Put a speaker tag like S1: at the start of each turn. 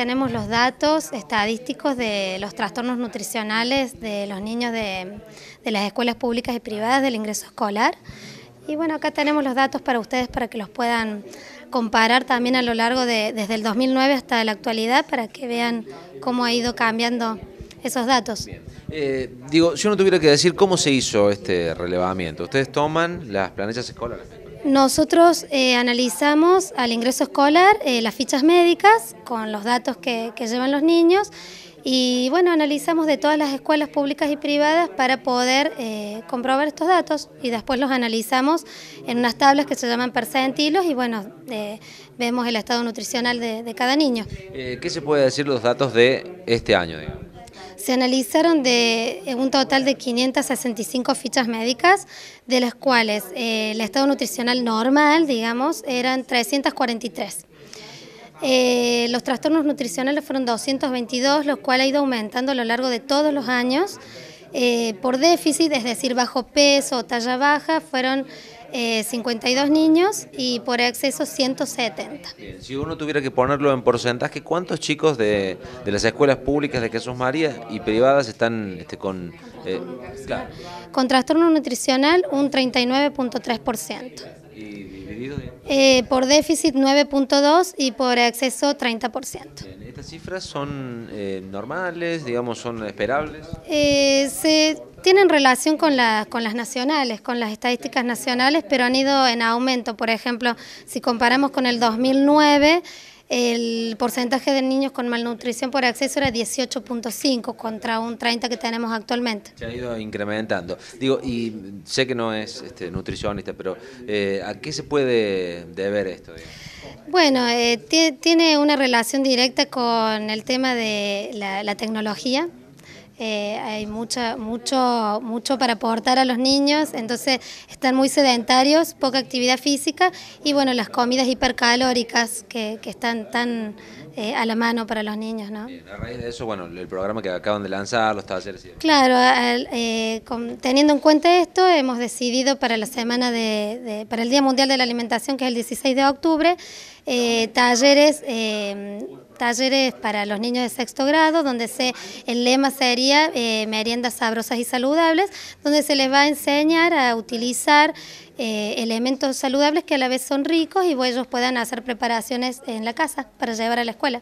S1: tenemos los datos estadísticos de los trastornos nutricionales de los niños de, las escuelas públicas y privadas del ingreso escolar. Y bueno, acá tenemos los datos para ustedes para que los puedan comparar también a lo largo de, desde el 2009 hasta la actualidad para que vean cómo ha ido cambiando esos datos.
S2: Eh, digo, si uno tuviera que decir cómo se hizo este relevamiento, ustedes toman las planillas escolares.
S1: Nosotros eh, analizamos al ingreso escolar eh, las fichas médicas con los datos que, llevan los niños y bueno, analizamos de todas las escuelas públicas y privadas para poder eh, comprobar estos datos y después los analizamos en unas tablas que se llaman percentilos y bueno, vemos el estado nutricional de, cada niño.
S2: ¿Qué se puede decir los datos de este año?
S1: Se analizaron de eh, un total de 565 fichas médicas, de las cuales eh, el estado nutricional normal, digamos, eran 343. Eh, los trastornos nutricionales fueron 222, los cual ha ido aumentando a lo largo de todos los años. Eh, por déficit, es decir, bajo peso o talla baja, fueron 52 eh, niños y por exceso 170.
S2: si uno tuviera que ponerlo en porcentaje, ¿cuántos chicos de, las escuelas públicas de Jesús María y privadas están este, con... Eh,
S1: con trastorno nutricional un 39.3%. ¿Y por déficit 9.2 y por exceso 30%.
S2: ¿Estas cifras son eh, normales, digamos, son esperables?
S1: Eh, se tienen relación con, con las nacionales, con las estadísticas nacionales, pero han ido en aumento. Por ejemplo, si comparamos con el 2009 el porcentaje de niños con malnutrición por acceso era 18.5 contra un 30 que tenemos actualmente.
S2: Se ha ido incrementando. Digo, y sé que no es este, nutricionista, pero eh, ¿a qué se puede deber esto?
S1: Bueno, eh, tiene una relación directa con el tema de la tecnología. Eh, hay mucha, mucho, mucho para aportar a los niños, entonces están muy sedentarios, poca actividad física y bueno, las comidas hipercalóricas que, están tan eh, a la mano para los niños. ¿no?
S2: a raíz de eso, bueno, el programa que acaban de lanzar, los talleres.
S1: Claro, eh, teniendo en cuenta esto, hemos decidido para la semana de, para el Día Mundial de la Alimentación, que es el 16 de octubre, talleres talleres para los niños de sexto grado, donde se, el lema sería eh, meriendas sabrosas y saludables, donde se les va a enseñar a utilizar eh, elementos saludables que a la vez son ricos y ellos puedan hacer preparaciones en la casa para llevar a la escuela.